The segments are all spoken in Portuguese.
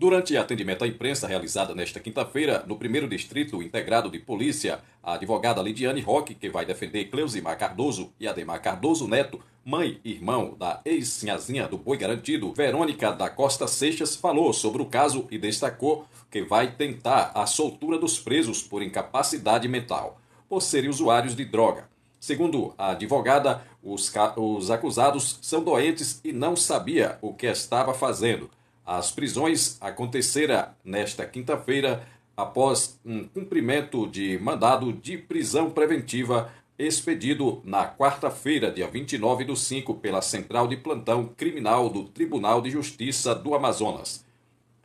Durante atendimento à imprensa realizada nesta quinta-feira, no primeiro distrito integrado de polícia, a advogada Lidiane Roque, que vai defender Cleusimar Cardoso e Ademar Cardoso Neto, mãe e irmão da ex-sinhazinha do Boi Garantido, Verônica da Costa Seixas, falou sobre o caso e destacou que vai tentar a soltura dos presos por incapacidade mental, por serem usuários de droga. Segundo a advogada, os, os acusados são doentes e não sabia o que estava fazendo as prisões aconteceram nesta quinta-feira após um cumprimento de mandado de prisão preventiva expedido na quarta-feira, dia 29 do 5, pela Central de Plantão Criminal do Tribunal de Justiça do Amazonas.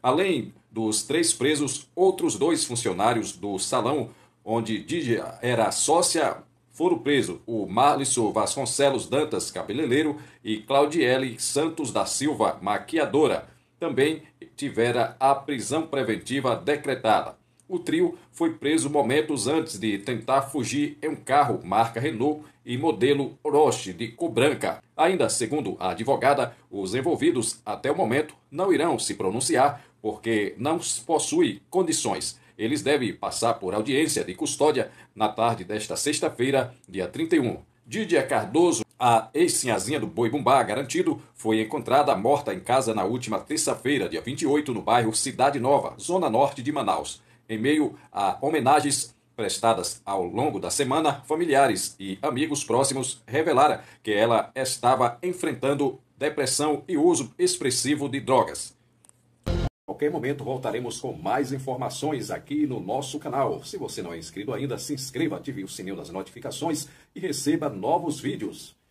Além dos três presos, outros dois funcionários do salão, onde Dígia era sócia, foram presos o Marlisson Vasconcelos Dantas, cabeleireiro, e Claudiele Santos da Silva, maquiadora também tivera a prisão preventiva decretada. O trio foi preso momentos antes de tentar fugir em um carro marca Renault e modelo Roche de Cobranca. Ainda segundo a advogada, os envolvidos até o momento não irão se pronunciar porque não possui condições. Eles devem passar por audiência de custódia na tarde desta sexta-feira, dia 31. Didia Cardoso, a ex-sinhazinha do Boi Bumbá Garantido, foi encontrada morta em casa na última terça-feira, dia 28, no bairro Cidade Nova, zona norte de Manaus. Em meio a homenagens prestadas ao longo da semana, familiares e amigos próximos revelaram que ela estava enfrentando depressão e uso expressivo de drogas qualquer momento voltaremos com mais informações aqui no nosso canal. Se você não é inscrito ainda, se inscreva, ative o sininho das notificações e receba novos vídeos.